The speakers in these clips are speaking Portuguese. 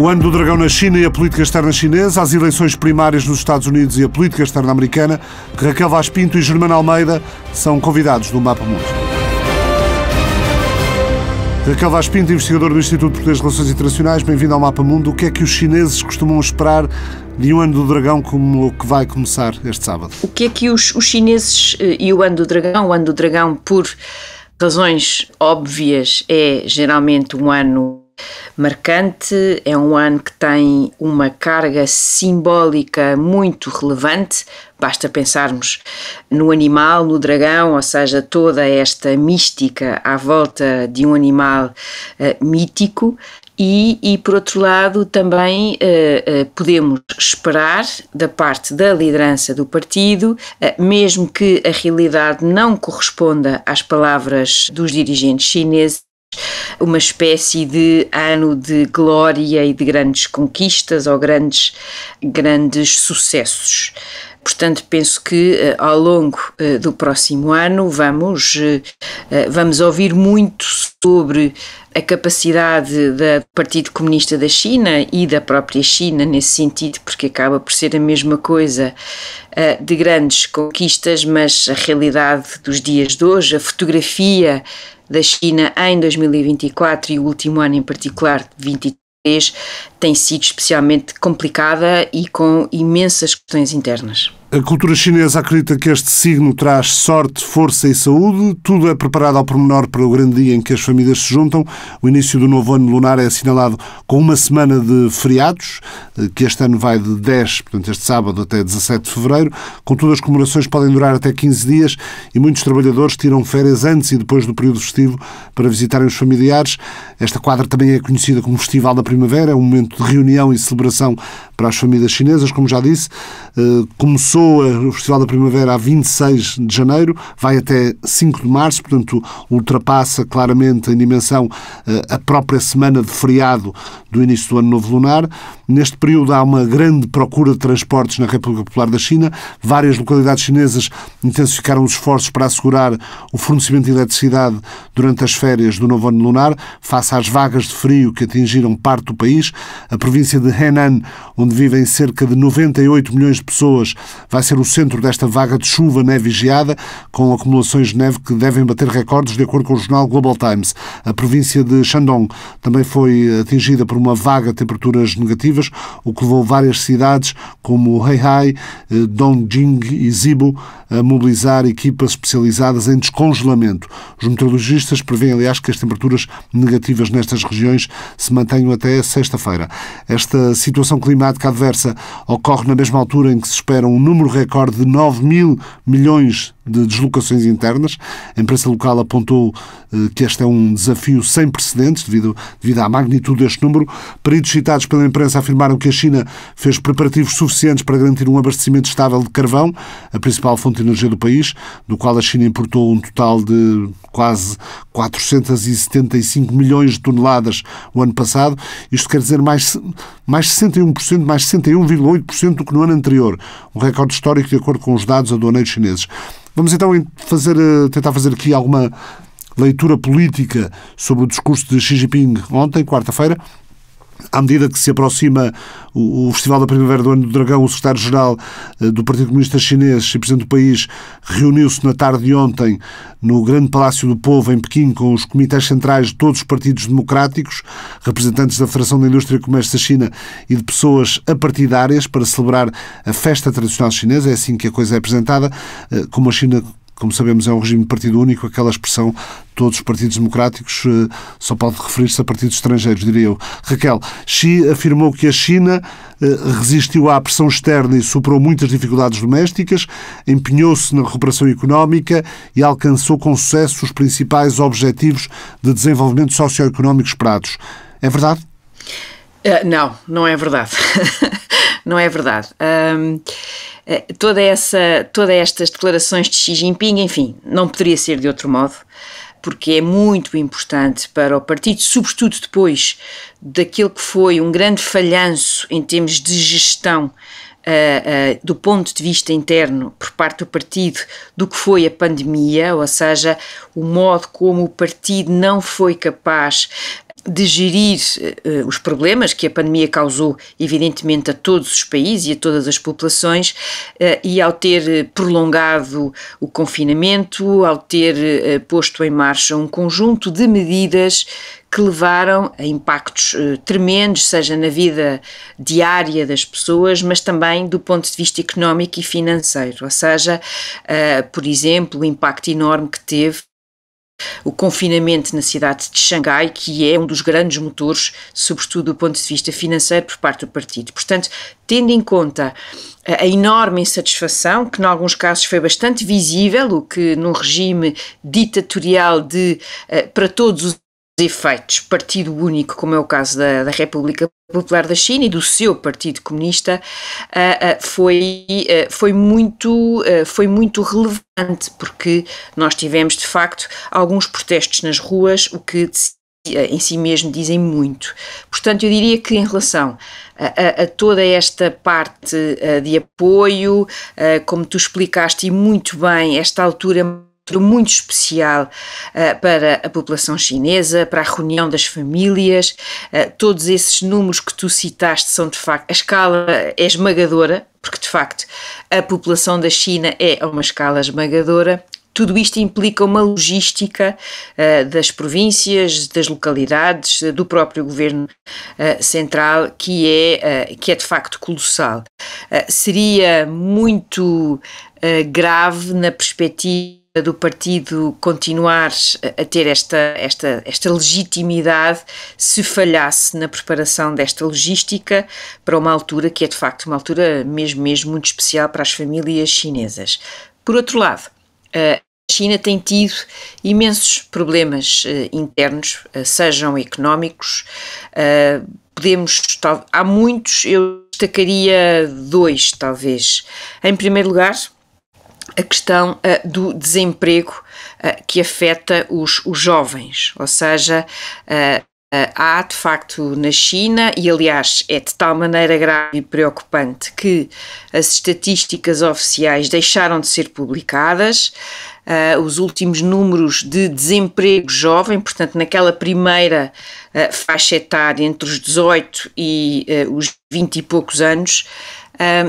O ano do dragão na China e a política externa chinesa, as eleições primárias nos Estados Unidos e a política externa americana, Raquel Vaz Pinto e Germana Almeida são convidados do Mapa Mundo. Raquel Vaz Pinto, investigador do Instituto Português de Relações Internacionais, bem-vindo ao Mapa Mundo. O que é que os chineses costumam esperar de um ano do dragão como o que vai começar este sábado? O que é que os, os chineses eh, e o ano do dragão, o ano do dragão por razões óbvias, é geralmente um ano marcante, é um ano que tem uma carga simbólica muito relevante. Basta pensarmos no animal, no dragão, ou seja, toda esta mística à volta de um animal uh, mítico. E, e, por outro lado, também uh, uh, podemos esperar da parte da liderança do partido, uh, mesmo que a realidade não corresponda às palavras dos dirigentes chineses, uma espécie de ano de glória e de grandes conquistas ou grandes, grandes sucessos. Portanto, penso que eh, ao longo eh, do próximo ano vamos, eh, vamos ouvir muito sobre a capacidade do Partido Comunista da China e da própria China nesse sentido, porque acaba por ser a mesma coisa de grandes conquistas, mas a realidade dos dias de hoje, a fotografia da China em 2024 e o último ano em particular, 23 tem sido especialmente complicada e com imensas questões internas. A cultura chinesa acredita que este signo traz sorte, força e saúde. Tudo é preparado ao pormenor para o grande dia em que as famílias se juntam. O início do novo ano lunar é assinalado com uma semana de feriados, eh, que este ano vai de 10, portanto, este sábado até 17 de fevereiro. Contudo, as comemorações podem durar até 15 dias e muitos trabalhadores tiram férias antes e depois do período festivo para visitarem os familiares. Esta quadra também é conhecida como Festival da Primavera, é um momento de reunião e celebração para as famílias chinesas, como já disse. Eh, começou Pessoa, o Festival da Primavera, a 26 de janeiro, vai até 5 de março, portanto, ultrapassa claramente em dimensão eh, a própria semana de feriado do início do ano novo lunar. Neste período há uma grande procura de transportes na República Popular da China. Várias localidades chinesas intensificaram os esforços para assegurar o fornecimento de eletricidade durante as férias do novo ano lunar, face às vagas de frio que atingiram parte do país. A província de Henan onde vivem cerca de 98 milhões de pessoas, vai ser o centro desta vaga de chuva neve geada, com acumulações de neve que devem bater recordes, de acordo com o jornal Global Times. A província de Shandong também foi atingida por uma vaga de temperaturas negativas, o que levou várias cidades, como Heihai, eh, Dongjing e Zibo, a mobilizar equipas especializadas em descongelamento. Os meteorologistas prevêem, aliás, que as temperaturas negativas nestas regiões se mantenham até sexta-feira. Esta situação climática realidade adversa ocorre na mesma altura em que se espera um número recorde de 9 mil milhões de deslocações internas. A imprensa local apontou eh, que este é um desafio sem precedentes devido, devido à magnitude deste número. Peritos citados pela imprensa afirmaram que a China fez preparativos suficientes para garantir um abastecimento estável de carvão, a principal fonte de energia do país, do qual a China importou um total de quase 475 milhões de toneladas o ano passado. Isto quer dizer mais, mais 61%, mais 61,8% do que no ano anterior. Um recorde histórico de acordo com os dados aduaneiros chineses. Vamos então fazer, eh, tentar fazer aqui alguma leitura política sobre o discurso de Xi Jinping ontem, quarta-feira, à medida que se aproxima o Festival da Primavera do Ano do Dragão, o secretário-geral eh, do Partido Comunista Chinês e presidente do país reuniu-se na tarde de ontem no Grande Palácio do Povo, em Pequim, com os comitês centrais de todos os partidos democráticos, representantes da Federação da Indústria e Comércio da China e de pessoas apartidárias para celebrar a festa tradicional chinesa. É assim que a coisa é apresentada, eh, como a China como sabemos, é um regime de partido único, aquela expressão todos os partidos democráticos eh, só pode referir-se a partidos estrangeiros, diria eu. Raquel, Xi afirmou que a China eh, resistiu à pressão externa e superou muitas dificuldades domésticas, empenhou-se na recuperação económica e alcançou com sucesso os principais objetivos de desenvolvimento socioeconómico esperados. É verdade? Uh, não, não é verdade. não é verdade. Um, eh, toda essa, todas estas declarações de Xi Jinping, enfim, não poderia ser de outro modo porque é muito importante para o partido, sobretudo depois daquilo que foi um grande falhanço em termos de gestão uh, uh, do ponto de vista interno por parte do partido do que foi a pandemia, ou seja, o modo como o partido não foi capaz de gerir uh, os problemas que a pandemia causou, evidentemente, a todos os países e a todas as populações, uh, e ao ter prolongado o confinamento, ao ter uh, posto em marcha um conjunto de medidas que levaram a impactos tremendos, seja na vida diária das pessoas, mas também do ponto de vista económico e financeiro. Ou seja, por exemplo, o impacto enorme que teve o confinamento na cidade de Xangai, que é um dos grandes motores, sobretudo do ponto de vista financeiro, por parte do partido. Portanto, tendo em conta eh, a enorme insatisfação, que em alguns casos foi bastante visível, o que num regime ditatorial de eh, para todos os efeitos partido único, como é o caso da, da, República Popular da China e do seu Partido Comunista, uh, uh, foi, uh, foi, muito, foi muito relevante, porque nós tivemos, de facto, alguns protestos nas ruas, o que em si mesmo dizem muito. Portanto, eu diria que em relação a, a, a toda esta parte de apoio, como tu explicaste e muito bem, esta altura muito especial uh, para a população chinesa, para a reunião das famílias. Uh, todos esses números que tu citaste são de facto. A escala é esmagadora, porque de facto a população da China é uma escala esmagadora. Tudo isto implica uma logística uh, das províncias, das localidades, do próprio governo uh, central que é, uh, que é de facto colossal. seria muito grave na perspectiva do partido continuar a ter esta, esta, esta legitimidade se falhasse na preparação desta logística para uma altura que é de facto uma altura mesmo, mesmo muito especial para as famílias chinesas. Por outro lado, a China tem tido imensos problemas eh, internos, eh, sejam económicos, eh, podemos, há muitos, eu destacaria dois talvez. Em primeiro lugar, a questão uh, do desemprego uh, que afeta os, os, jovens, ou seja, ah, há de facto na China, e aliás é de tal maneira grave e preocupante que as estatísticas oficiais deixaram de ser publicadas. Uh, os últimos números de desemprego jovem, portanto, naquela primeira uh, faixa etária entre os 18 e uh, os 20 e poucos anos,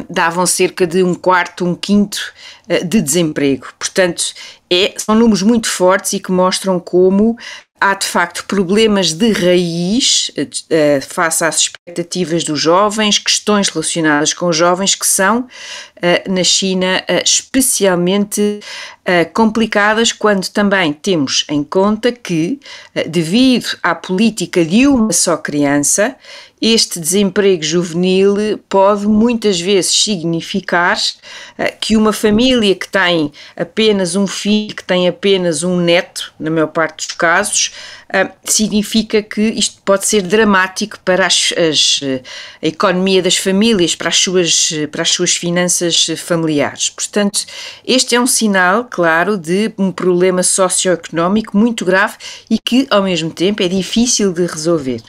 davam cerca de um quarto, um quinto eh, de desemprego. Portanto, é, são números muito fortes e que mostram como há de facto problemas de raiz eh, eh, face às expectativas dos jovens, questões relacionadas com os jovens que são eh, na China, eh, especialmente eh, complicadas, quando também temos em conta que, devido à política de uma só criança, este desemprego juvenil pode muitas vezes significar que uma família que tem apenas um filho, que tem apenas um neto, na maior parte dos casos, ah, significa que isto pode ser dramático para as, as, eh, a economia das famílias, para as, suas, para as suas finanças eh, familiares. Portanto, este é um sinal, claro, de um problema socioeconómico muito grave e que, ao mesmo tempo, é difícil de resolver.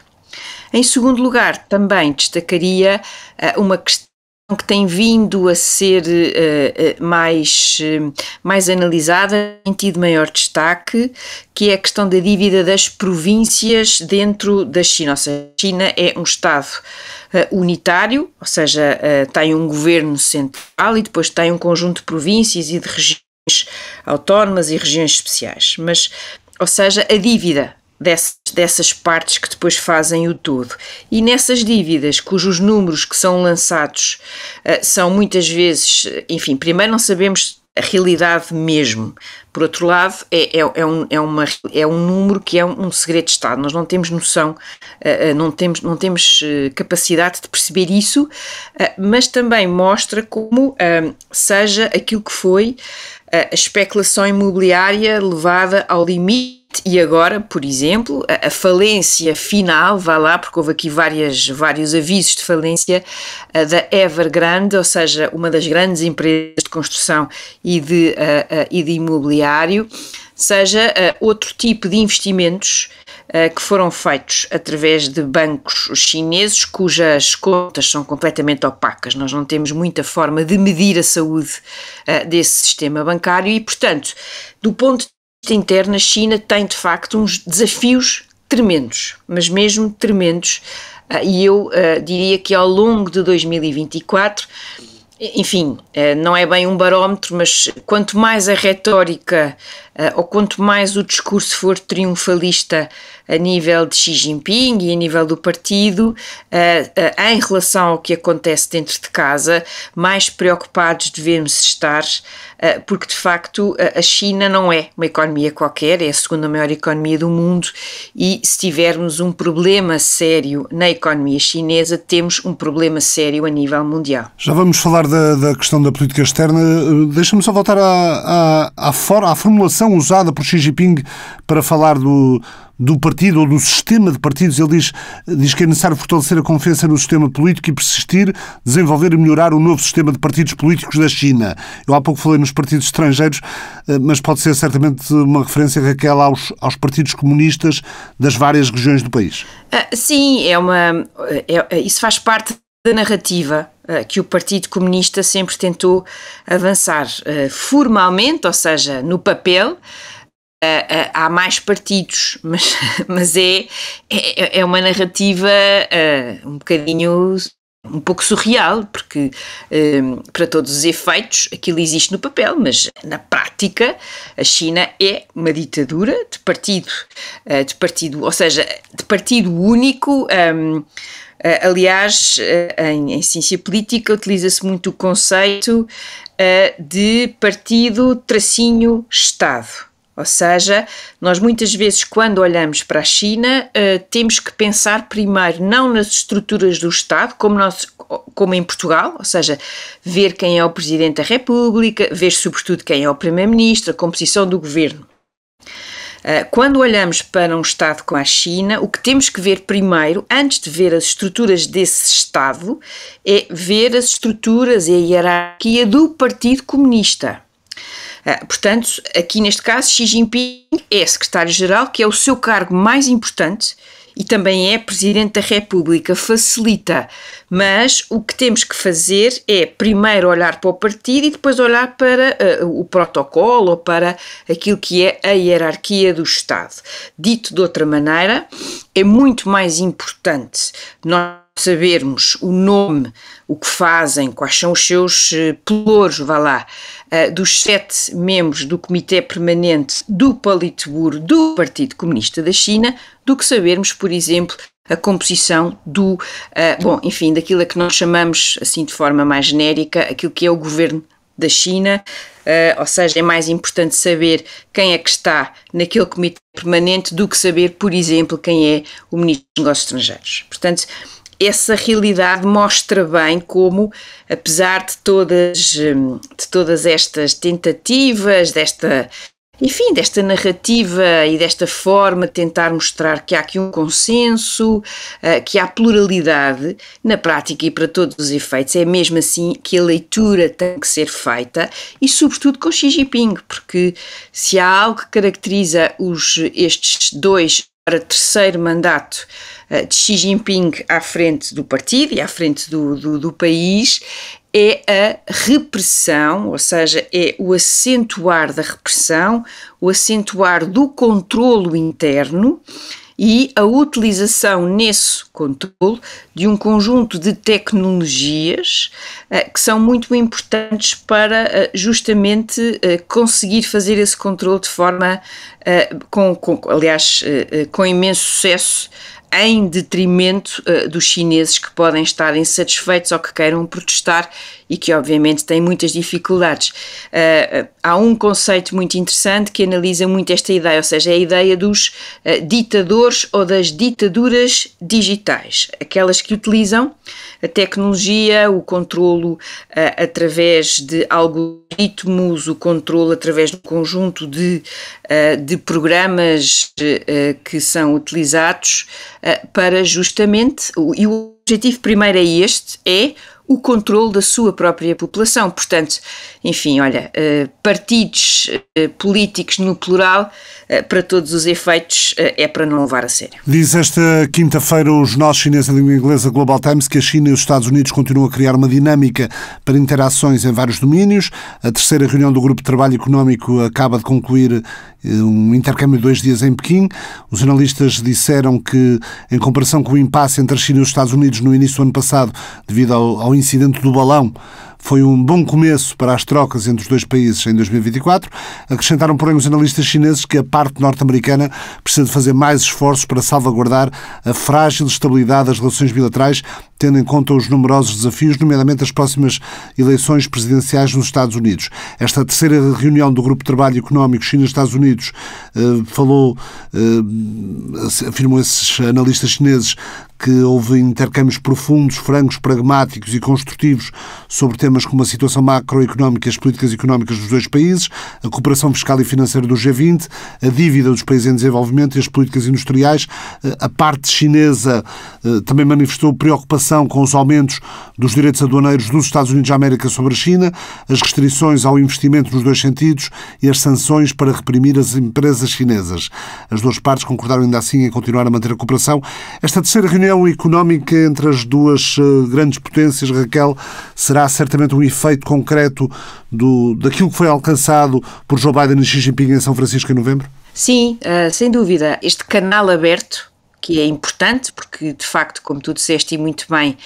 Em segundo lugar, também destacaria ah, uma questão que tem vindo a ser uh, uh, mais, uh, mais analisada, tem tido maior destaque, que é a questão da dívida das províncias dentro da China. Ou seja, a China é um Estado unitário, ou seja, tem um governo central e depois tem um conjunto de províncias e de regiões autónomas e regiões especiais. Mas, ou seja, a dívida dessas, dessas partes que depois fazem o todo. E nessas dívidas, cujos números que são lançados uh, são muitas vezes, eh, enfim, primeiro não sabemos a realidade mesmo. Por outro lado, é, é, é, um, é, uma, é um número que é um, um segredo de Estado. Nós não temos noção, uh, não temos, não temos uh, capacidade de perceber isso, mas também mostra como seja aquilo que foi a especulação imobiliária levada ao limite e agora, por exemplo, a, a falência final, vá lá, porque houve aqui várias, vários avisos de falência uh, da Evergrande, ou seja, uma das grandes empresas de construção e de, uh, uh, e de imobiliário, seja outro tipo de investimentos que foram feitos através de bancos chineses cujas contas são completamente opacas. Nós não temos muita forma de medir a saúde desse sistema bancário e, portanto, do ponto interna, a China tem de facto uns desafios tremendos, mas mesmo tremendos, ah, e eu uh, diria que ao longo de 2024 enfim, ah, não é bem um barómetro, mas quanto mais a retórica ou quanto mais o discurso for triunfalista a nível de Xi Jinping e a nível do partido uh, uh, em relação ao que acontece dentro de casa, mais preocupados devemos estar, uh, porque de facto a China não é uma economia qualquer, é a segunda maior economia do mundo e se tivermos um problema sério na economia chinesa, temos um problema sério a nível mundial. Já vamos falar da, da questão da política externa, deixa-me só voltar à, à, à, for, à formulação usada por Xi Jinping para falar do do partido ou do sistema de partidos. Ele diz, diz que é necessário fortalecer a confiança no sistema político e persistir, desenvolver e melhorar o novo sistema de partidos políticos da China. Eu há pouco falei nos partidos estrangeiros, eh, mas pode ser certamente uma referência, Raquel, aos, aos partidos comunistas das várias regiões do país. Ah, sim, é uma, é, é isso faz parte da narrativa ah, que o Partido Comunista sempre tentou avançar ah, formalmente, ou seja, no papel, Uh, uh, há mais partidos, mas, mas é, é, é uma narrativa uh, um bocadinho um pouco surreal, porque eh, para todos os efeitos aquilo existe no papel, mas na prática a China é uma ditadura de partido, eh, de partido, ou seja, de partido único. Um, ehm, aliás, em, em, ciência política utiliza-se muito o conceito de partido tracinho Estado ou seja, nós muitas vezes, quando olhamos para a China, eh, temos que pensar primeiro não nas estruturas do Estado, como, nós, como em Portugal, ou seja, ver quem é o Presidente da República, ver sobretudo quem é o Primeiro-Ministro, a composição do governo. Eh, quando olhamos para um Estado como a China, o que temos que ver primeiro, antes de ver as estruturas desse Estado, é ver as estruturas e a hierarquia do Partido Comunista. Ah, portanto, aqui neste caso, Xi Jinping é secretário-geral, que é o seu cargo mais importante e também é presidente da República, facilita. Mas o que temos que fazer é primeiro olhar para o partido e depois olhar para uh, o protocolo ou para aquilo que é a hierarquia do Estado. Dito de outra maneira, é muito mais importante nós sabermos o nome, o que fazem, quais são os seus eh, pelouros, vá lá, eh, dos sete membros do Comitê Permanente do Politburo do Partido Comunista da China, do que sabermos, por exemplo, a composição do, eh, bom, enfim, daquilo a que nós chamamos, assim de forma mais genérica, aquilo que é o governo da China, ou seja, é mais importante saber quem é que está naquele comitê permanente do que saber, por exemplo, quem é o ministro dos Negócios Estrangeiros. Portanto, essa realidade mostra bem como, apesar de todas, hum, de todas estas tentativas, desta, enfim, desta narrativa e desta forma de tentar mostrar que há aqui um consenso, eh, que há pluralidade, na prática e para todos os efeitos, é mesmo assim que a leitura tem que ser feita e, sobretudo, com Xi Jinping, porque se há algo que caracteriza os, estes dois para terceiro mandato eh, de Xi Jinping à frente do partido e à frente do, do, do país é a repressão, ou seja, é o acentuar da repressão, o acentuar do controlo interno e a utilização nesse controle de um conjunto de tecnologias uh, que são muito importantes para uh, justamente uh, conseguir fazer esse controle de forma, com, com, aliás, com imenso sucesso em detrimento uh, dos chineses que podem estar insatisfeitos ou que queiram protestar e que, obviamente, têm muitas dificuldades. Uh, há um conceito muito interessante que analisa muito esta ideia, ou seja, a ideia dos uh, ditadores ou das ditaduras digitais, aquelas que utilizam a tecnologia, o controlo através de algoritmos, o controlo através de um conjunto de eh, de programas eh, que são utilizados eh, para justamente, e o objetivo primeiro é este, é o controle da sua própria população. Portanto, enfim, olha, eh, partidos eh, políticos no plural, eh, para todos os efeitos, é para não levar a sério. Diz esta quinta-feira o jornal chinês em língua inglesa Global Times que a China e os Estados Unidos continuam a criar uma dinâmica para interações em vários domínios. A terceira reunião do Grupo de Trabalho Económico acaba de concluir um intercâmbio de dois dias em Pequim. Os analistas disseram que, em comparação com o impasse entre a China e os Estados Unidos no início do ano passado, devido ao, ao incidente do balão foi um bom começo para as trocas entre os dois países em 2024. Acrescentaram, porém, os analistas chineses que a parte norte-americana precisa de fazer mais esforços para salvaguardar a frágil estabilidade das relações bilaterais, tendo em conta os numerosos desafios, nomeadamente as próximas eleições presidenciais nos Estados Unidos. Esta terceira reunião do Grupo de Trabalho Económico China-Estados Unidos eh, falou, eh, afirmam esses analistas chineses, que houve intercâmbios profundos, francos, pragmáticos e construtivos sobre temas como a situação macroeconómica e as políticas económicas dos dois países, a cooperação fiscal e financeira do G20, a dívida dos países em desenvolvimento e as políticas industriais. Eh, a parte chinesa eh, também manifestou preocupação com os aumentos dos direitos aduaneiros dos Estados Unidos da América sobre a China, as restrições ao investimento nos dois sentidos e as sanções para reprimir as empresas chinesas. As duas partes concordaram ainda assim em continuar a manter a cooperação. Esta terceira reunião união é económica entre as duas eh, grandes potências, Raquel, será certamente um efeito concreto do, daquilo que foi alcançado por Joe Biden e Xi Jinping em São Francisco em novembro? Sim, eh, sem dúvida. Este canal aberto, que é importante, porque de facto, como tu disseste e muito bem,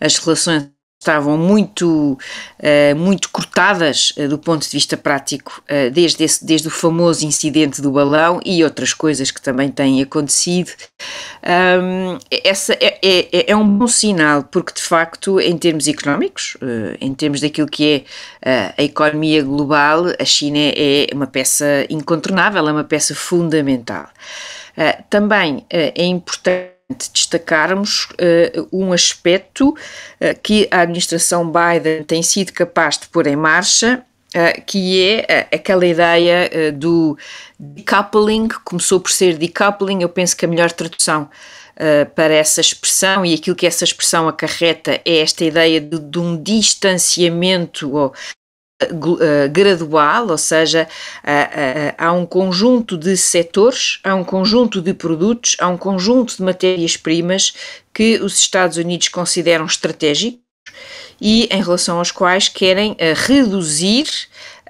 as relações estavam muito, eh, muito cortadas eh, do ponto de vista prático, eh, desde, esse, desde o famoso incidente do balão e outras coisas que também têm acontecido. essa é, é, é, é um bom sinal, porque de facto, em termos económicos, em termos daquilo que é a economia global, a China é uma peça incontornável, é uma peça fundamental. também é importante destacarmos uh, um aspecto uh, que a administração Biden tem sido capaz de pôr em marcha, uh, que é aquela ideia do decoupling, começou por ser decoupling, eu penso que a melhor tradução para essa expressão e aquilo que essa expressão acarreta é esta ideia de, de um distanciamento ou gradual, ou seja, há um conjunto de setores, há um conjunto de produtos, há um conjunto de matérias-primas que os Estados Unidos consideram estratégicos e em relação aos quais querem eh, reduzir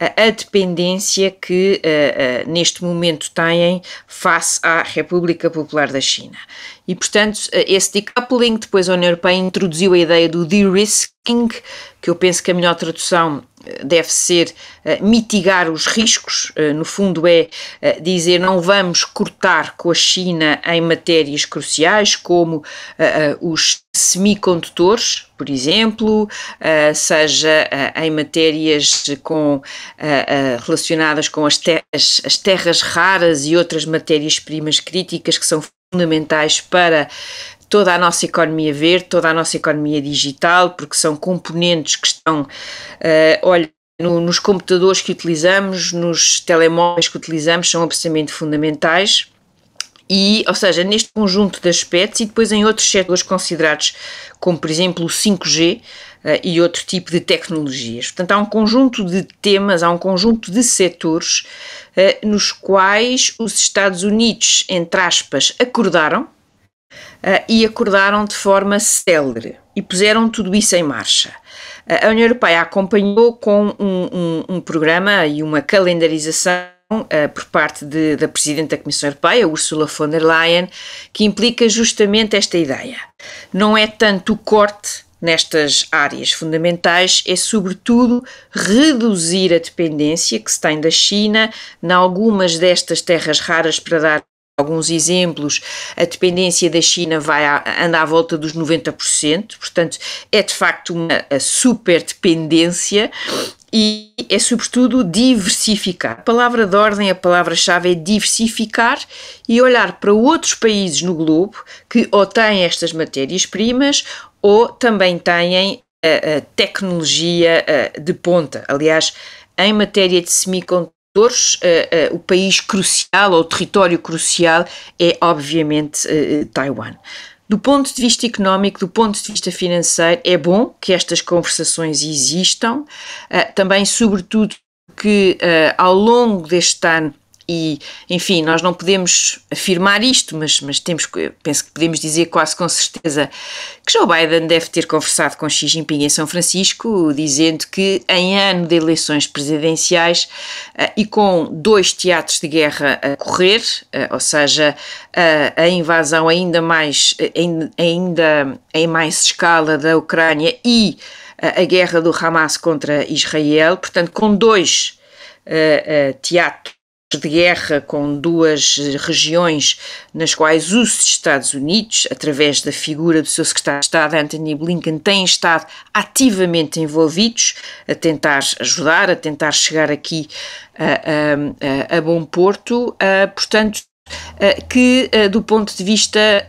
a dependência que eh, eh, neste momento têm face à República Popular da China. E, portanto, esse decoupling, depois a União Europeia introduziu a ideia do de-risking, que eu penso que a melhor tradução deve ser uh, mitigar os riscos, uh, no fundo é uh, dizer não vamos cortar com a China em matérias cruciais como os semicondutores, por exemplo, seja em matérias com, relacionadas com as, te as, as terras raras e outras matérias-primas críticas que são fundamentais para toda a nossa economia verde, toda a nossa economia digital, porque são componentes que estão, uh, olha, no, nos computadores que utilizamos, nos telemóveis que utilizamos, são absolutamente fundamentais. E, ou seja, neste conjunto de aspectos e depois em outros setores considerados, como por exemplo o 5G, eh, e outro tipo de tecnologias. Portanto, há um conjunto de temas, há um conjunto de setores eh, nos quais os Estados Unidos, entre aspas, acordaram uh, e acordaram de forma célere e puseram tudo isso em marcha. Uh, a União Europeia acompanhou com um, um, um programa e uma calendarização ah, por parte de, da Presidente da Comissão Europeia, Ursula von der Leyen, que implica justamente esta ideia. Não é tanto o corte nestas áreas fundamentais, é sobretudo reduzir a dependência que se tem da China em algumas destas terras raras para dar alguns exemplos, a dependência da China vai a, anda à volta dos 90%, portanto, é de facto uma super dependência e é sobretudo diversificar. A palavra de ordem, a palavra-chave é diversificar e olhar para outros países no globo que ou têm estas matérias-primas ou também têm a, a tecnologia a, de ponta. Aliás, em matéria de semicondutores, uh, uh, o país crucial ou o território crucial é, obviamente, uh, Taiwan. Do ponto de vista económico, do ponto de vista financeiro, é bom que estas conversações existam, também, sobretudo, que ao longo deste ano e, enfim, nós não podemos afirmar isto, mas, mas temos, penso que podemos dizer quase com certeza que Joe Biden deve ter conversado com Xi Jinping em São Francisco, dizendo que em ano de eleições presidenciais ah, e com dois teatros de guerra a correr, ah, ou seja, ah, a invasão ainda mais, ainda em mais escala da Ucrânia e a guerra do Hamas contra Israel, portanto, com dois teatros de guerra com duas regiões nas quais os Estados Unidos, através da figura do seu secretário de Estado Anthony Blinken, têm estado ativamente envolvidos a tentar ajudar, a tentar chegar aqui a, a, a bom porto. A, portanto, que do ponto de vista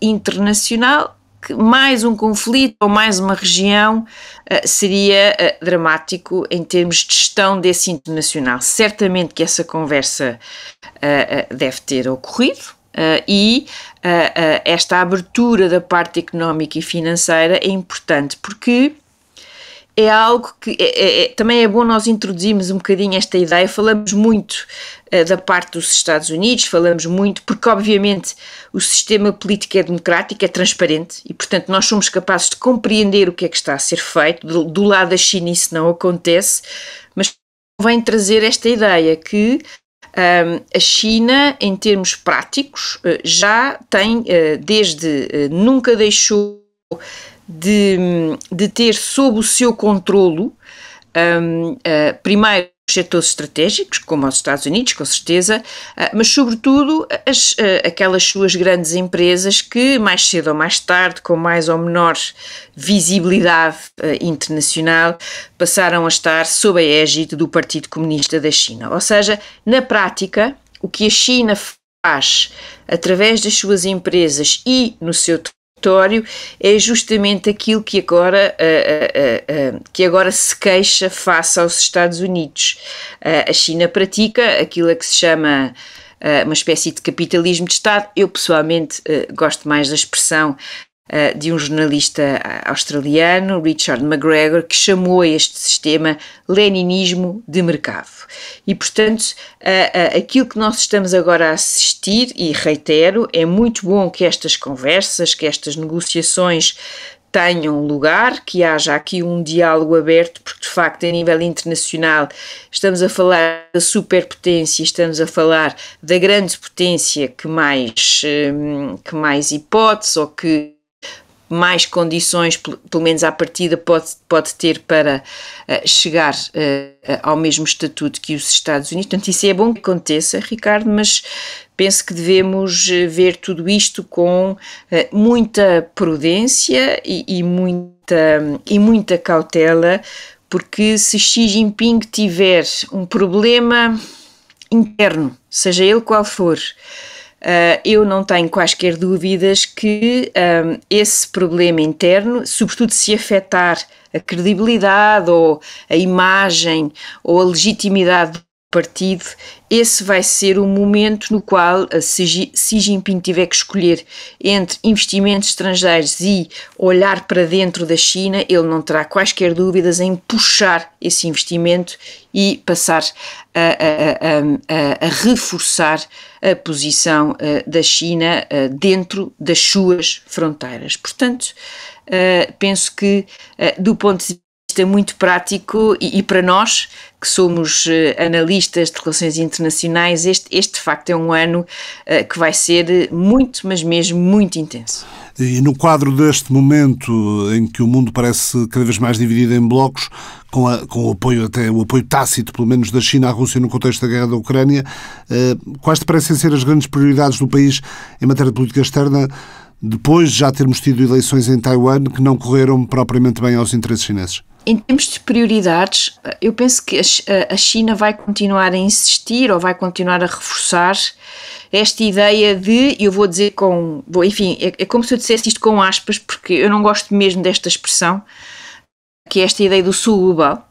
internacional mais um conflito ou mais uma região eh, seria eh, dramático em termos de gestão desse internacional. Certamente que essa conversa eh, deve ter ocorrido, Uh, e uh, uh, esta abertura da parte económica e financeira é importante porque é algo que é, é, é, também é bom nós introduzirmos um bocadinho esta ideia. Falamos muito eh, da parte dos Estados Unidos, falamos muito, porque obviamente o sistema político é democrático, é transparente e, portanto, nós somos capazes de compreender o que é que está a ser feito. Do, do lado da China isso não acontece, mas vem trazer esta ideia que um, a China, em termos práticos, eh, já tem, eh, desde nunca deixou de, de ter sob o seu controlo, um, uh, eh, primeiro, os setores estratégicos, como os Estados Unidos, com certeza, uh, mas sobretudo as, uh, aquelas suas grandes empresas que, mais cedo ou mais tarde, com mais ou menor visibilidade internacional, passaram a estar sob a égide do Partido Comunista da China. Ou seja, na prática, o que a China faz através das suas empresas e no seu território é justamente aquilo que agora, uh, uh, uh, que agora se queixa face aos Estados Unidos. Eh, a China pratica aquilo a que se chama eh, uma espécie de capitalismo de Estado. Eu pessoalmente eh, gosto mais da expressão eh, de um jornalista australiano, Richard McGregor, que chamou este sistema leninismo de mercado. E, portanto, aquilo que nós estamos agora a assistir, e reitero, é muito bom que estas conversas, que estas negociações tenham lugar, que haja aqui um diálogo aberto, porque de facto, a nível internacional, estamos a falar da superpotência, estamos a falar da grande potência que mais, hum, que mais hipóteses ou que mais condições, pelo menos à partida, pode, pode ter para uh, chegar uh, ao mesmo estatuto que os Estados Unidos. Portanto, isso é bom que aconteça, Ricardo, mas penso que devemos eh, ver tudo isto com uh, muita prudência e, e, muita, e muita cautela, porque se Xi Jinping tiver um problema interno, seja ele qual for, Uh, eu não tenho quaisquer dúvidas que um, esse problema interno, sobretudo se afetar a credibilidade ou a imagem ou a legitimidade partido, esse vai ser o momento no qual Xi Jinping tiver que escolher entre investimentos estrangeiros e olhar para dentro da China, ele não terá quaisquer dúvidas em puxar esse investimento e passar a, a, a, a reforçar a posição eh, da China eh, dentro das suas fronteiras. Portanto, eh, penso que, do ponto de é muito prático e, e para nós que somos eh, analistas de relações internacionais, este, este de facto é um ano uh, que vai ser muito, mas mesmo muito intenso. E no quadro deste momento eh, em que o mundo parece cada vez mais dividido em blocos, com, a, com o apoio até o apoio tácito, pelo menos da China à Rússia no contexto da guerra da Ucrânia, uh, quais te parecem ser as grandes prioridades do país em matéria de política externa? depois de já termos tido eleições em Taiwan que não correram propriamente bem aos interesses chineses? Em termos de prioridades, eu penso que a eh, China vai continuar a insistir ou vai continuar a reforçar esta ideia de, eu vou dizer com, enfim, é, é como se eu dissesse isto com aspas, porque eu não gosto mesmo desta expressão, que é esta ideia do sul global.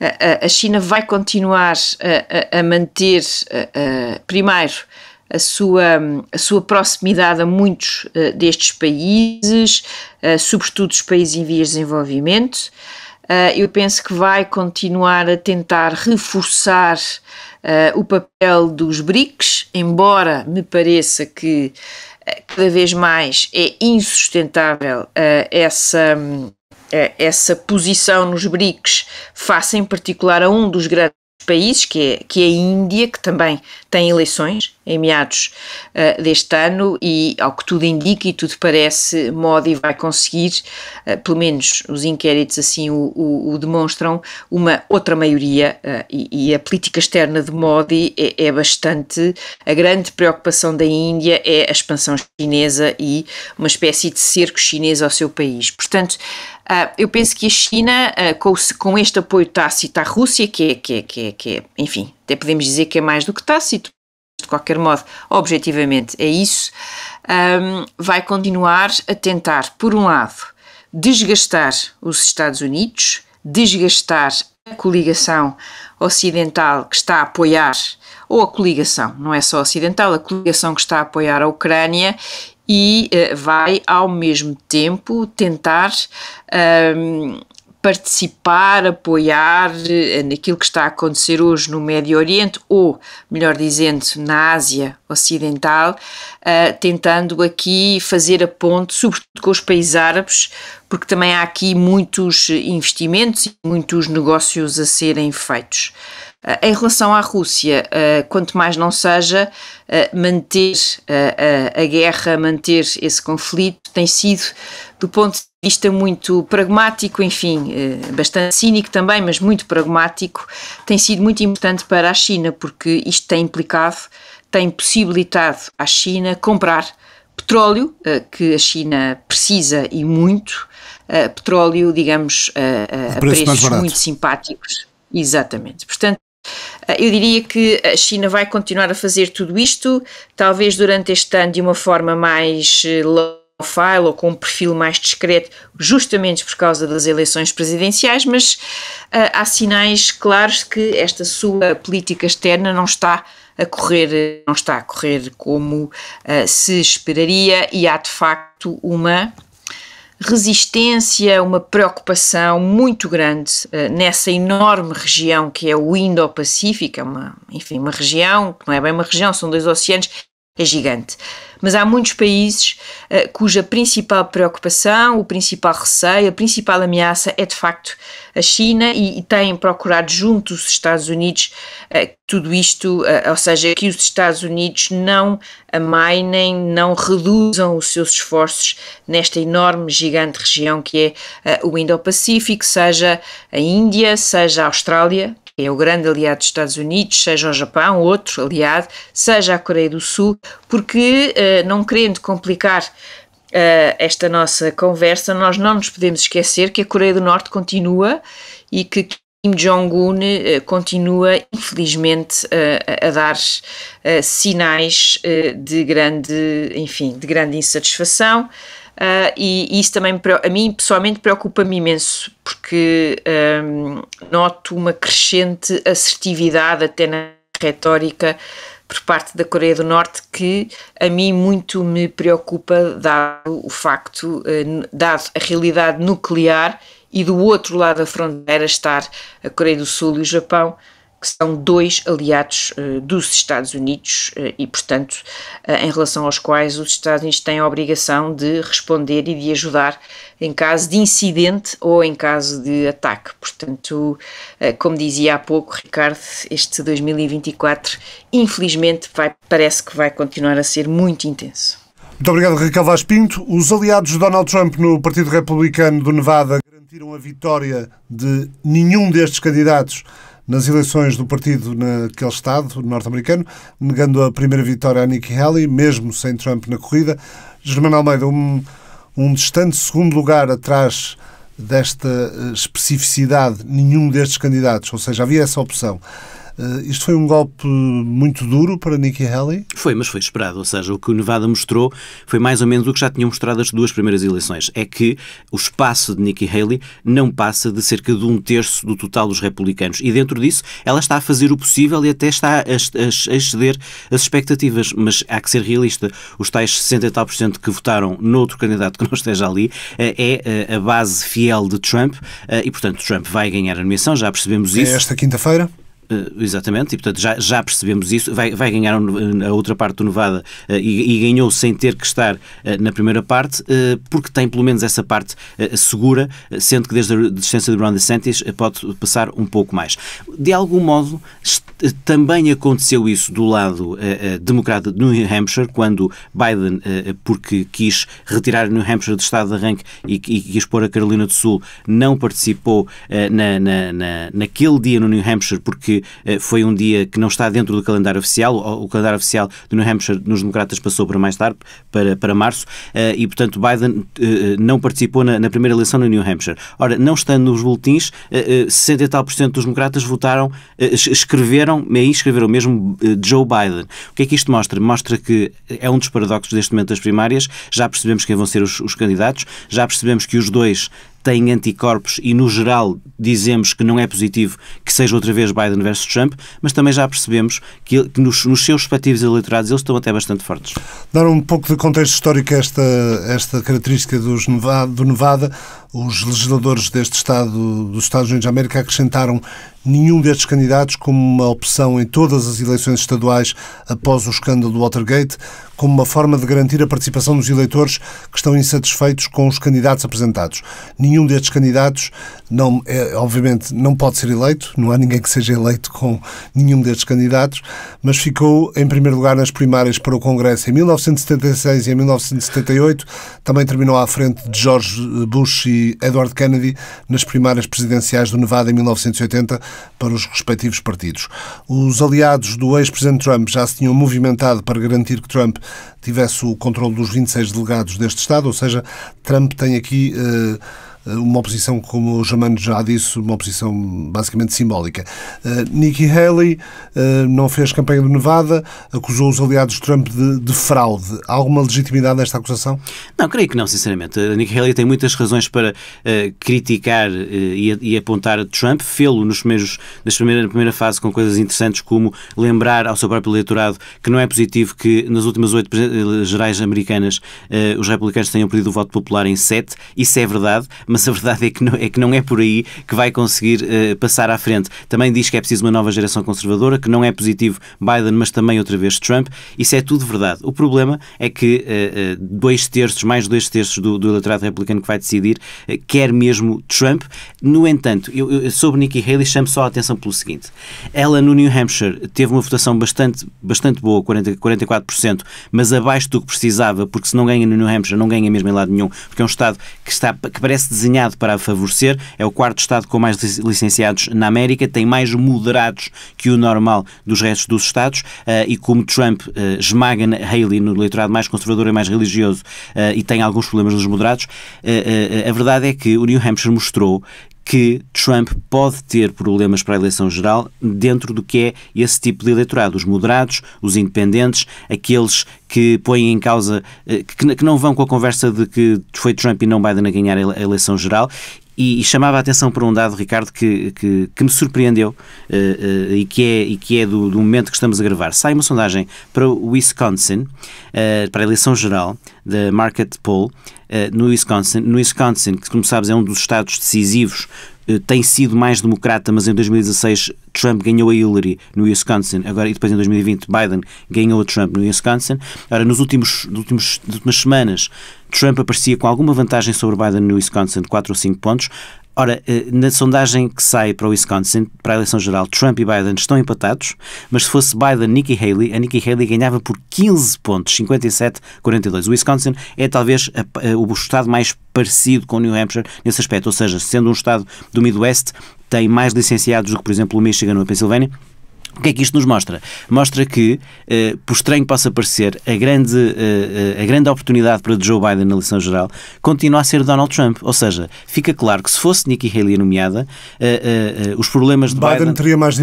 A, a, a China vai continuar a, a manter, primeiro, a sua, a sua proximidade a muitos uh, destes países, uh, sobretudo os países em vias de desenvolvimento. Uh, eu penso que vai continuar a tentar reforçar o papel dos BRICS, embora me pareça que cada vez mais é insustentável essa. essa posição nos BRICS face em particular a um dos grandes países, que é, que é a Índia, que também tem eleições em meados uh, deste ano e, ao que tudo indica e tudo parece, Modi vai conseguir, uh, pelo menos os inquéritos assim o, o, o demonstram, uma outra maioria uh, e, e, a política externa de Modi é, é, bastante. A grande preocupação da Índia é a expansão chinesa e uma espécie de cerco chinês ao seu país. Portanto, ah, eu penso que a China, ah, com, com este apoio tácito à Rússia, que é, que é, que é, que é enfim, até podemos dizer que é mais do que tácito, de qualquer modo, objetivamente é isso, um, vai continuar a tentar, por um lado, desgastar os Estados Unidos, desgastar a coligação ocidental que está a apoiar, ou a coligação, não é só ocidental, a coligação que está a apoiar a Ucrânia e uh, vai, ao mesmo tempo, tentar. Um, participar, apoiar eh, naquilo que está a acontecer hoje no Médio Oriente, ou, melhor dizendo, na Ásia Ocidental, eh, tentando aqui fazer a ponte, sobretudo com os países árabes, porque também há aqui muitos eh, investimentos e muitos negócios a serem feitos. Em relação à Rússia, quanto mais não seja, manter a guerra, manter esse conflito, tem sido, do ponto vista é muito pragmático, enfim, eh, bastante cínico também, mas muito pragmático, tem sido muito importante para a China, porque isto tem implicado, tem possibilitado à China comprar petróleo, eh, que a China precisa e muito, eh, petróleo, digamos, a, a preços muito simpáticos. Exatamente. Portanto, eu diria que a China vai continuar a fazer tudo isto, talvez durante este ano de uma forma mais ou com um perfil mais discreto, justamente por causa das eleições presidenciais, mas uh, há sinais claros que esta sua política externa não está a correr, não está a correr como uh, se esperaria e há de facto uma resistência, uma preocupação muito grande uh, nessa enorme região que é o Indo-Pacífico, é uma, enfim, uma região que não é bem uma região, são dois oceanos é gigante. Mas há muitos países uh, cuja principal preocupação, o principal receio, a principal ameaça é de facto a China e, e têm procurado junto os Estados Unidos uh, tudo isto, uh, ou seja, que os Estados Unidos não amainem, não reduzam os seus esforços nesta enorme, gigante região que é o Indo-Pacífico, seja a Índia, seja a Austrália, é o grande aliado dos Estados Unidos, seja o Japão, outro aliado, seja a Coreia do Sul, porque eh, não querendo complicar eh, esta nossa conversa, nós não nos podemos esquecer que a Coreia do Norte continua e que Kim Jong-un eh, continua, infelizmente, a dar sinais de grande, enfim, de grande insatisfação. Uh, e, e, isso também a mim pessoalmente preocupa-me imenso, porque um, noto uma crescente assertividade até na retórica por parte da Coreia do Norte que a mim muito me preocupa dado o facto, uh, dado a realidade nuclear e do outro lado da fronteira estar a Coreia do Sul e o Japão que são dois aliados uh, dos Estados Unidos uh, e, portanto, uh, em relação aos quais os Estados Unidos têm a obrigação de responder e de ajudar em caso de incidente ou em caso de ataque. Portanto, como dizia há pouco, Ricardo, este 2024, infelizmente, vai, parece que vai continuar a ser muito intenso. Muito obrigado, Raquel Vaz Pinto. Os aliados de Donald Trump no Partido Republicano do Nevada garantiram a vitória de nenhum destes candidatos nas eleições do partido naquele estado norte-americano, negando a primeira vitória a Nikki Haley, mesmo sem Trump na corrida. Germano Almeida, um, um distante segundo lugar atrás desta eh, especificidade, nenhum destes candidatos, ou seja, havia essa opção. Uh, isto foi um golpe muito duro para Nikki Haley? Foi, mas foi esperado. Ou seja, o que o Nevada mostrou foi mais ou menos o que já tinham mostrado as duas primeiras eleições. É que o espaço de Nikki Haley não passa de cerca de um terço do total dos republicanos. E dentro disso, ela está a fazer o possível e até está a, exceder as expectativas. Mas há que ser realista. Os tais 60 e tal por cento que votaram noutro candidato que não esteja ali eh, é eh, a base fiel de Trump. E, portanto, Trump vai ganhar a nomeação, já percebemos é isso. É esta quinta-feira? Uh, exatamente, e portanto já, já percebemos isso. Vai, vai ganhar a outra parte do Nevada uh, e, e, ganhou sem ter que estar uh, na primeira parte, porque tem pelo menos essa parte segura, sendo que desde a distância de Brown DeSantis pode passar um pouco mais. De algum modo, também aconteceu isso do lado democrata de New Hampshire, quando Biden, porque quis retirar New Hampshire do estado de arranque e, e quis pôr a Carolina do Sul, não participou na, na, na, naquele dia no New Hampshire porque eh, foi um dia que não está dentro do calendário oficial. O calendário oficial de New Hampshire nos democratas passou para mais tarde, para, para março, eh, e portanto Biden eh, não participou na, na primeira eleição no New Hampshire. Ora, não estando nos boletins, 60 e tal por cento dos democratas votaram, escreveram, aí escreveram mesmo Joe Biden. O que é que isto mostra? Mostra que é um dos paradoxos deste momento das primárias. Já percebemos quem vão ser os, os candidatos, já percebemos que os dois têm anticorpos e, no geral, dizemos que não é positivo que seja outra vez Biden versus Trump, mas também já percebemos que, que nos, nos, seus respectivos eleitorados eles estão até bastante fortes. Dar um pouco de contexto histórico a esta, esta característica dos Nevada, do Nevada. Os legisladores deste Estado, dos Estados Unidos da América, acrescentaram nenhum destes candidatos como uma opção em todas as eleições estaduais após o escândalo do Watergate, como uma forma de garantir a participação dos eleitores que estão insatisfeitos com os candidatos apresentados. Nenhum destes candidatos, não, é, obviamente, não pode ser eleito, não há ninguém que seja eleito com nenhum destes candidatos, mas ficou em primeiro lugar nas primárias para o Congresso em 1976 e em 1978, também terminou à frente de George eh, Bush e e Edward Kennedy nas primárias presidenciais do Nevada em 1980 para os respectivos partidos. Os aliados do ex-presidente Trump já se tinham movimentado para garantir que Trump tivesse o controle dos 26 delegados deste Estado, ou seja, Trump tem aqui. Eh, eh, uma oposição, como o Germano já disse, uma oposição basicamente simbólica. Eh, Nikki Haley eh, não fez campanha de Nevada, acusou os aliados de Trump de, de fraude. Há alguma legitimidade nesta acusação? Não, creio que não, sinceramente. A Nikki Haley tem muitas razões para uh, criticar uh, e, e, apontar a Trump, fê-lo nos primeiros, nas na primeira fase com coisas interessantes como lembrar ao seu próprio eleitorado que não é positivo que nas últimas oito gerais americanas uh, os republicanos tenham perdido o voto popular em sete. Isso é verdade, mas mas a verdade é que não é, que não é por aí que vai conseguir uh, passar à frente. Também diz que é preciso uma nova geração conservadora, que não é positivo Biden, mas também outra vez Trump. Isso é tudo verdade. O problema é que uh, dois terços, mais dois terços do, do eleitorado republicano que vai decidir uh, quer mesmo Trump. No entanto, eu, eu, sobre Nikki Haley chamo só a atenção pelo seguinte. Ela no New Hampshire teve uma votação bastante, bastante boa, 40, 44%, mas abaixo do que precisava, porque se não ganha no New Hampshire, não ganha mesmo em lado nenhum, porque é um Estado que, está, que parece desenvolver desenhado para a favorecer. É o quarto Estado com mais licenciados na América, tem mais moderados que o normal dos restos dos Estados. Eh, e como Trump eh, esmaga Haley no eleitorado mais conservador e mais religioso eh, e tem alguns problemas nos moderados, a verdade é que o New Hampshire mostrou que Trump pode ter problemas para a eleição geral dentro do que é esse tipo de eleitorado, os moderados, os independentes, aqueles que põem em causa, eh, que não vão com a conversa de que foi Trump e não Biden a ganhar a eleição geral e, chamava a atenção para um dado, Ricardo, que, que, que me surpreendeu uh, uh, e que é, e que é do, do, momento que estamos a gravar. Sai uma sondagem para o Wisconsin, uh, para a eleição geral, da Market Poll, eh, no Wisconsin. No Wisconsin, que como sabes é um dos estados decisivos, eh, tem sido mais democrata, mas em 2016 Trump ganhou a Hillary no Wisconsin, agora e depois em 2020 Biden ganhou a Trump no Wisconsin. Ora, nos últimos, nos últimos nas últimas semanas Trump aparecia com alguma vantagem sobre Biden no Wisconsin, 4 ou 5 pontos. Ora, eh, na sondagem que sai para o Wisconsin, para a eleição geral, Trump e Biden estão empatados, mas se fosse Biden, Nikki Haley, a Nikki Haley ganhava por 15 pontos, 57-42. O Wisconsin é talvez a, a, eh, o estado mais parecido com o New Hampshire nesse aspecto, ou seja, sendo um estado do Midwest, tem mais licenciados do que, por exemplo, o Michigan ou a Pensilvânia, o que é que isto nos mostra? Mostra que, eh, por estranho que possa parecer, a grande, eh, a grande oportunidade para Joe Biden na eleição geral continua a ser Donald Trump. Ou seja, fica claro que se fosse Nikki Haley nomeada, eh, eh, eh os problemas de Biden... Biden teria mais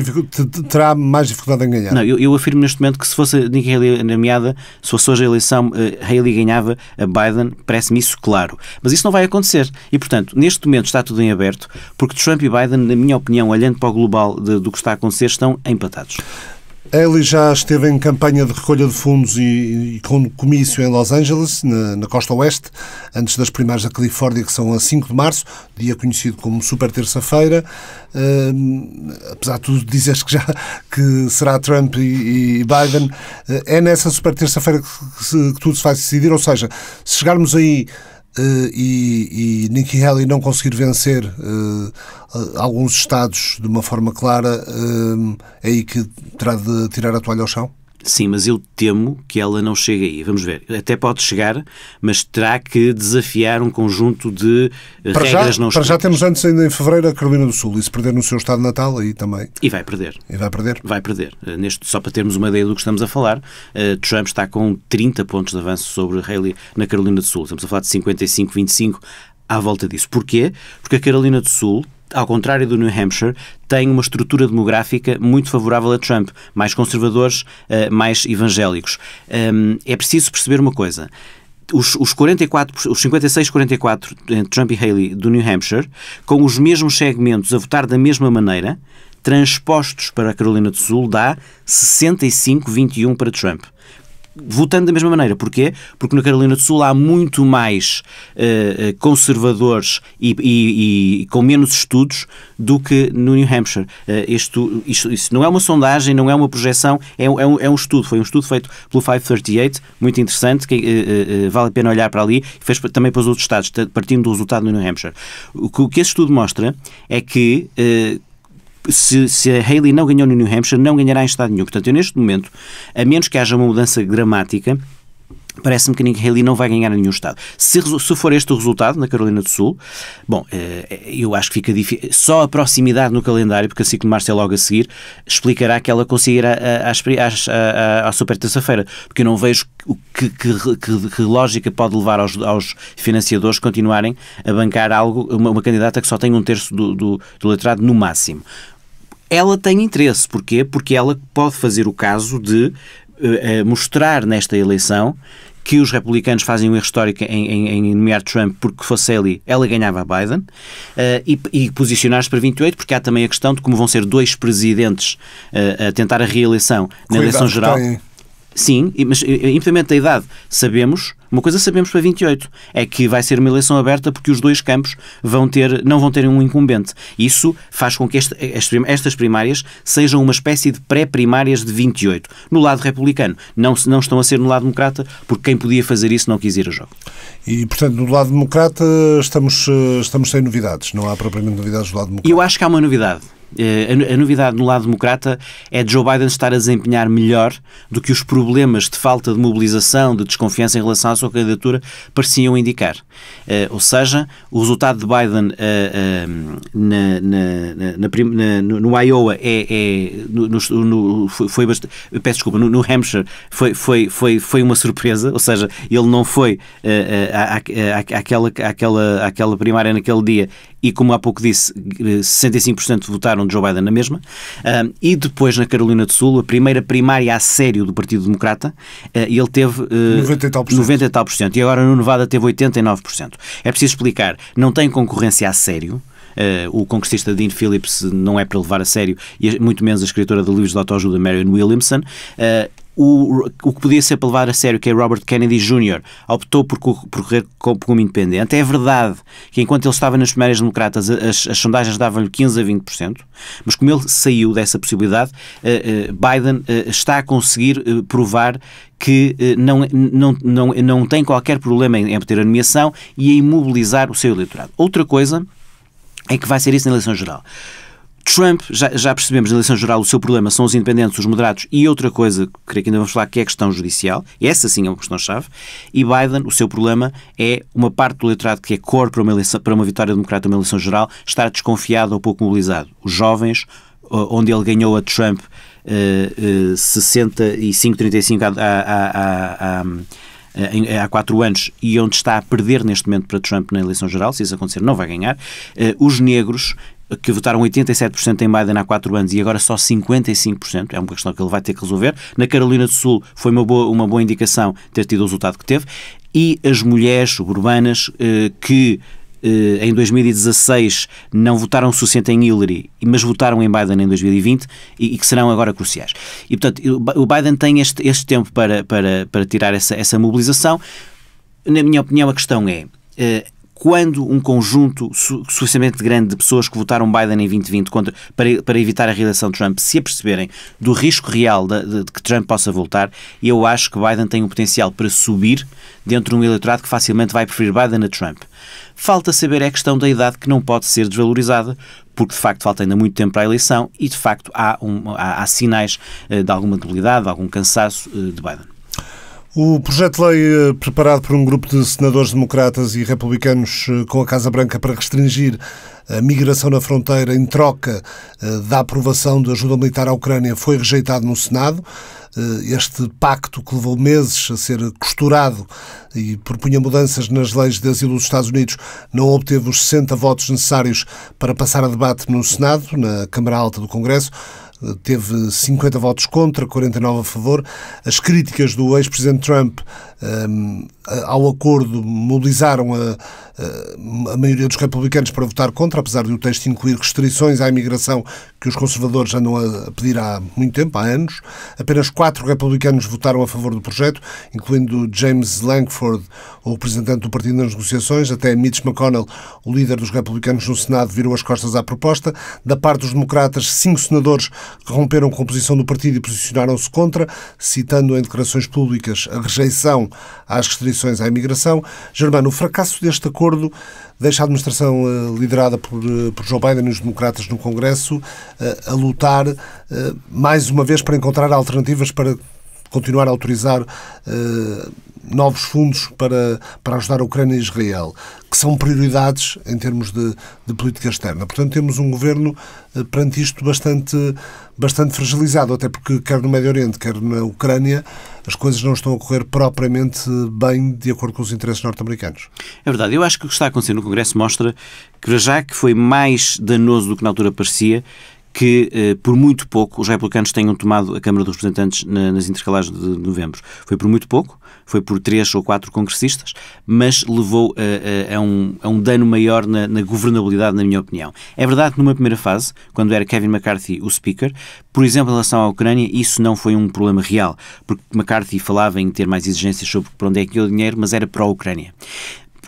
terá mais dificuldade em ganhar. Não, eu, eu, afirmo neste momento que se fosse Nikki Haley nomeada, se fosse hoje a eleição, eh, Haley ganhava a Biden, parece-me isso claro. Mas isso não vai acontecer. E, portanto, neste momento está tudo em aberto, porque Trump e Biden, na minha opinião, olhando para o global de, do que está a acontecer, estão empatados deputados. Ele já esteve em campanha de recolha de fundos e, e com comício em Los Angeles, na, na, costa oeste, antes das primárias da Califórnia, que são a 5 de março, dia conhecido como Super Terça-feira. Uh, apesar de tudo, dizes que já que será Trump e, e Biden. Uh, é nessa Super Terça-feira que, que, que tudo se vai decidir, ou seja, se chegarmos aí Uh, e, e Nikki Haley não conseguir vencer uh, alguns estados de uma forma clara, uh, é aí que terá de tirar a toalha ao chão? Sim, mas eu temo que ela não chegue aí. Vamos ver. Até pode chegar, mas terá que desafiar um conjunto de eh, para regras já, não Para já temos antes, ainda em fevereiro, a Carolina do Sul. E se perder no seu estado natal, aí também. E vai perder. E vai perder. Vai perder. Eh, neste, só para termos uma ideia do que estamos a falar, eh, Trump está com 30 pontos de avanço sobre Haley na Carolina do Sul. Estamos a falar de 55-25 à volta disso. Porquê? Porque a Carolina do Sul ao contrário do New Hampshire, tem uma estrutura demográfica muito favorável a Trump, mais conservadores, eh, mais evangélicos. Ehm, é preciso perceber uma coisa. Os, os, 44, os 56-44 entre Trump e Haley do New Hampshire, com os mesmos segmentos a votar da mesma maneira, transpostos para a Carolina do Sul, dá 65-21 para Trump votando da mesma maneira. Porquê? Porque na Carolina do Sul há muito mais uh, conservadores e, e, e, com menos estudos do que no New Hampshire. Uh, isto, isto, isto não é uma sondagem, não é uma projeção, é, é, um, é um estudo. Foi um estudo feito pelo 538, muito interessante, que uh, vale a pena olhar para ali, fez também para os outros estados, partindo do resultado no New Hampshire. O que, o que esse estudo mostra é que se, se a Haley não ganhou no New Hampshire, não ganhará em Estado nenhum. Portanto, eu neste momento, a menos que haja uma mudança gramática, Parece-me que Nikki Haley não vai ganhar em nenhum Estado. Se, se, for este o resultado na Carolina do Sul, bom, eh, eu acho que fica difícil. Só a proximidade no calendário, porque assim que março é logo a seguir, explicará que ela conseguirá a eh, super terça-feira. Porque eu não vejo que, que, que, que lógica pode levar aos, aos, financiadores continuarem a bancar algo, uma, uma candidata que só tem um terço do, do, do letrado no máximo ela tem interesse. Porquê? Porque ela pode fazer o caso de uh, mostrar nesta eleição que os republicanos fazem um erro histórico em, em, em nomear Trump porque fosse ele, ela ganhava a Biden, uh, e, e posicionar-se para 28, porque há também a questão de como vão ser dois presidentes uh, a tentar a reeleição na Cuidado eleição geral. Tem Sim, mas eh, eh, independente da idade, sabemos, uma coisa sabemos para 28, é que vai ser uma eleição aberta porque os dois campos vão ter, não vão ter um incumbente. Isso faz com que este, eh, estas primárias sejam uma espécie de pré-primárias de 28. No lado republicano, não, não estão a ser no lado democrata, porque quem podia fazer isso não quis ir a jogo. E, portanto, do lado democrata estamos, estamos sem novidades, não há propriamente novidades do lado democrata. Eu acho que há uma novidade eh, a novidade no lado democrata é Joe Biden estar a desempenhar melhor do que os problemas de falta de mobilização, de desconfiança em relação à sua candidatura pareciam indicar. Eh, ou seja, o resultado de Biden eh, na, na, na, no Iowa é, é no, no, foi bastante, peço desculpa, no, no Hampshire foi, foi, foi, foi uma surpresa, ou seja, ele não foi àquela, aquela àquela primária naquele dia e, como há pouco disse, 65% votaram de Joe Biden na mesma. Uh, e depois, na Carolina do Sul, a primeira primária a sério do Partido Democrata, uh, ele teve uh, eh, 90 e tal por cento. 90 e tal por cento. E agora no Nevada teve 89%. É preciso explicar, não tem concorrência a sério. Uh, o congressista Dean Phillips não é para levar a sério, e é muito menos a escritora de livros de autoajuda Marion Williamson. Uh, o, o que podia ser para levar a sério, que é Robert Kennedy Jr., optou por, por correr como independente. É verdade que enquanto ele estava nas primeiras democratas, as, as sondagens davam-lhe 15% a 20%, mas como ele saiu dessa possibilidade, uh, uh, Biden uh, está a conseguir provar que não, não, não, não tem qualquer problema em obter a nomeação e em mobilizar o seu eleitorado. Outra coisa é que vai ser isso na eleição geral. Trump, já, já, percebemos na eleição geral, o seu problema são os independentes, os moderados e outra coisa, creio que ainda vamos falar, que é a questão judicial. Essa sim é uma questão-chave. E Biden, o seu problema é uma parte do eleitorado que é cor para uma, eleição, para uma vitória democrata, uma eleição geral, estar desconfiado ou pouco mobilizado. Os jovens, onde ele ganhou a Trump uh, uh, 65, 35 a, há quatro anos e onde está a perder neste momento para Trump na eleição geral, se isso acontecer não vai ganhar, eh, os negros que votaram 87% em Biden há 4 anos e agora só 55%, é uma questão que ele vai ter que resolver. Na Carolina do Sul foi uma boa, uma boa indicação ter tido o resultado que teve. E as mulheres suburbanas eh, que eh, em 2016 não votaram o suficiente em Hillary, mas votaram em Biden em 2020 e, e que serão agora cruciais. E, portanto, o Biden tem este, este tempo para, para, para tirar essa, essa mobilização. Na minha opinião, a questão é. Eh, quando um conjunto su suficientemente grande de pessoas que votaram Biden em 2020 contra, para, para evitar a reeleição de Trump se aperceberem do risco real de, de, de, que Trump possa voltar, eu acho que Biden tem o um potencial para subir dentro de um eleitorado que facilmente vai preferir Biden a Trump. Falta saber a questão da idade que não pode ser desvalorizada, porque de facto falta ainda muito tempo para a eleição e de facto há, um, há, há sinais uh, de alguma debilidade, de algum cansaço uh, de Biden. O projeto de lei eh, preparado por um grupo de senadores democratas e republicanos eh, com a Casa Branca para restringir a migração na fronteira em troca eh, da aprovação da ajuda militar à Ucrânia foi rejeitado no Senado. Este pacto, que levou meses a ser costurado e propunha mudanças nas leis de asilo dos Estados Unidos, não obteve os 60 votos necessários para passar a debate no Senado, na Câmara Alta do Congresso teve 50 votos contra, 49 a favor. As críticas do ex-presidente Trump um, ehm, ao acordo mobilizaram a, a maioria dos republicanos para votar contra, apesar de o texto incluir restrições à imigração que os conservadores andam a pedir há muito tempo, há anos. Apenas quatro republicanos votaram a favor do projeto, incluindo James Lankford, o representante do partido nas negociações, até Mitch McConnell, o líder dos republicanos no Senado, virou as costas à proposta. Da parte dos democratas, cinco senadores romperam com a posição do partido e posicionaram-se contra, citando em declarações públicas a rejeição às restrições à imigração. Germano, o fracasso deste acordo deixa a administração eh, liderada por, eh, por Joe Biden e os democratas no Congresso eh, a lutar mais uma vez para encontrar alternativas para continuar a autorizar novos fundos para, para ajudar a Ucrânia e Israel que são prioridades em termos de, de política externa. Portanto, temos um governo eh, perante isto bastante, bastante fragilizado, até porque quer no Médio Oriente, quer na Ucrânia, as coisas não estão a correr propriamente bem de acordo com os interesses norte-americanos. É verdade. Eu acho que o que está acontecendo no Congresso mostra que, já que foi mais danoso do que na altura parecia, que, eh, por muito pouco, os republicanos tenham tomado a Câmara dos Representantes nas intercalares de novembro. Foi por muito pouco, foi por três ou quatro congressistas, mas levou a, eh, eh, a, um, a um, dano maior na, na, governabilidade, na minha opinião. É verdade que numa primeira fase, quando era Kevin McCarthy o Speaker, por exemplo, em relação à Ucrânia, isso não foi um problema real, porque McCarthy falava em ter mais exigências sobre para onde é que ia o dinheiro, mas era para a ucrânia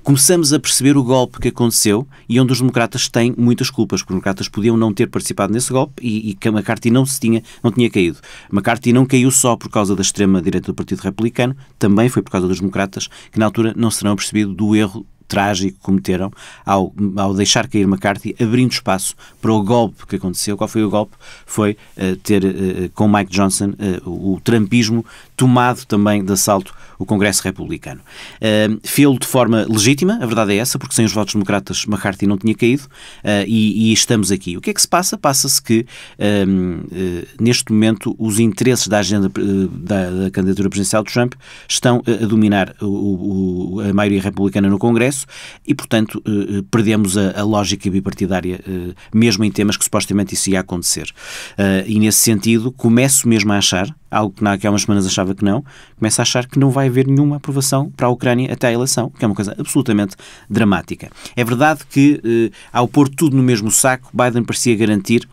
começamos a perceber o golpe que aconteceu e onde os democratas têm muitas culpas, porque os democratas podiam não ter participado nesse golpe e, e que McCarthy não, se tinha, não tinha caído. McCarthy não caiu só por causa da extrema-direita do Partido Republicano, também foi por causa dos democratas, que na altura não serão percebido do erro trágico que cometeram ao, ao deixar cair McCarthy, abrindo espaço para o golpe que aconteceu. Qual foi o golpe? Foi uh, ter uh, com Mike Johnson uh, o, o trampismo tomado também de assalto o Congresso Republicano. Uh, Fê-lo de forma legítima, a verdade é essa, porque sem os votos democratas McCarthy não tinha caído uh, e, e, estamos aqui. O que é que se passa? Passa-se que, uh, neste momento, os interesses da agenda eh, da, da, candidatura presidencial de Trump estão eh, a dominar o, o, a maioria republicana no Congresso e, portanto, perdemos a, a, lógica bipartidária, mesmo em temas que supostamente isso ia acontecer. Ah, e, nesse sentido, começo mesmo a achar, algo que há umas semanas achava que não, começo a achar que não vai haver nenhuma aprovação para a Ucrânia até à eleição, que é uma coisa absolutamente dramática. É verdade que, eh, ao pôr tudo no mesmo saco, Biden parecia garantir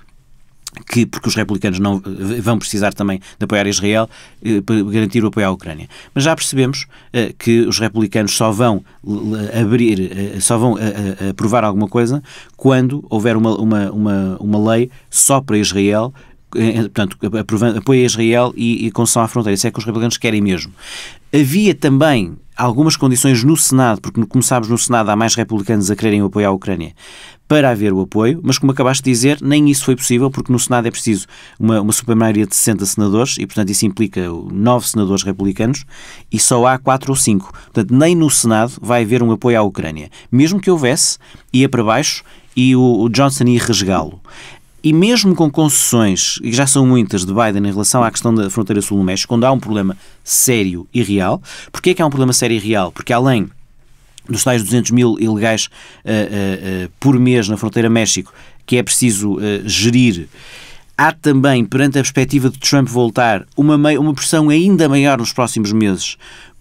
que, porque os republicanos não eh, vão precisar também de apoiar Israel, eh, para garantir o apoio à Ucrânia. Mas já percebemos eh, que os republicanos só vão eh, abrir, eh, só vão eh, aprovar alguma coisa quando houver uma, uma, uma, uma lei só para Israel eh, eh, portanto, eh, apoia Israel e, e concessão à fronteira. Isso é que os republicanos querem mesmo. Havia também algumas condições no Senado, porque como sabes, no Senado há mais republicanos a quererem apoiar a Ucrânia, para haver o apoio, mas como acabaste de dizer, nem isso foi possível, porque no Senado é preciso uma, uma supermaioria de 60 senadores, e portanto isso implica nove senadores republicanos, e só há quatro ou cinco. Portanto, nem no Senado vai haver um apoio à Ucrânia. Mesmo que houvesse, ia para baixo e o, o Johnson ia resgá-lo. E mesmo com concessões, e já são muitas, de Biden em relação à questão da fronteira sul do México, quando há um problema sério e real, porquê é que há um problema sério e real? Porque além dos tais 200 mil ilegais uh, uh, uh, por mês na fronteira México, que é preciso gerir, há também, perante a perspectiva de Trump voltar, uma, uma pressão ainda maior nos próximos meses,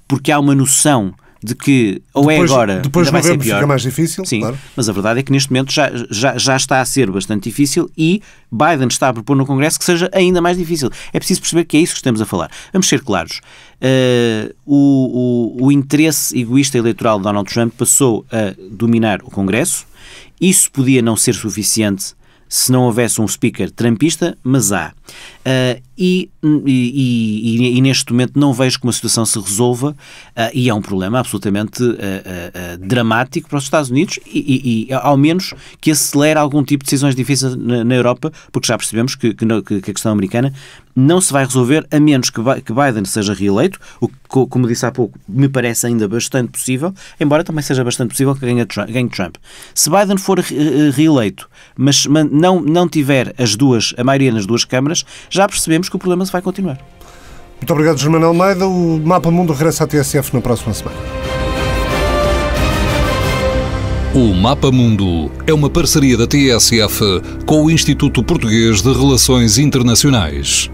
porque há uma noção de que ou é depois, é agora depois ainda vai ser pior. fica mais difícil, Sim, claro. mas a verdade é que neste momento já, já, já está a ser bastante difícil e Biden está a propor no Congresso que seja ainda mais difícil. É preciso perceber que é isso que estamos a falar. Vamos ser claros. Uh, o, o, o interesse egoísta eleitoral de Donald Trump passou a dominar o Congresso. Isso podia não ser suficiente se não houvesse um speaker trampista, mas há. Uh, e, e, e, e, neste momento não vejo como a situação se resolva uh, e é um problema absolutamente uh, dramático para os Estados Unidos e, ao menos que acelere algum tipo de decisões difíceis na, na Europa, porque já percebemos que, que, que, a questão americana não se vai resolver a menos que, que Biden seja reeleito, o que, como disse há pouco, me parece ainda bastante possível, embora também seja bastante possível que ganhe Trump. Ganhe Trump. Se Biden for reeleito, mas não, não tiver as duas, a maioria nas duas câmaras, já percebemos que o problema se vai continuar. Muito obrigado, Germano Almeida. O Mapa Mundo regressa à TSF na próxima semana. O Mapa Mundo é uma parceria da TSF com o Instituto Português de Relações Internacionais.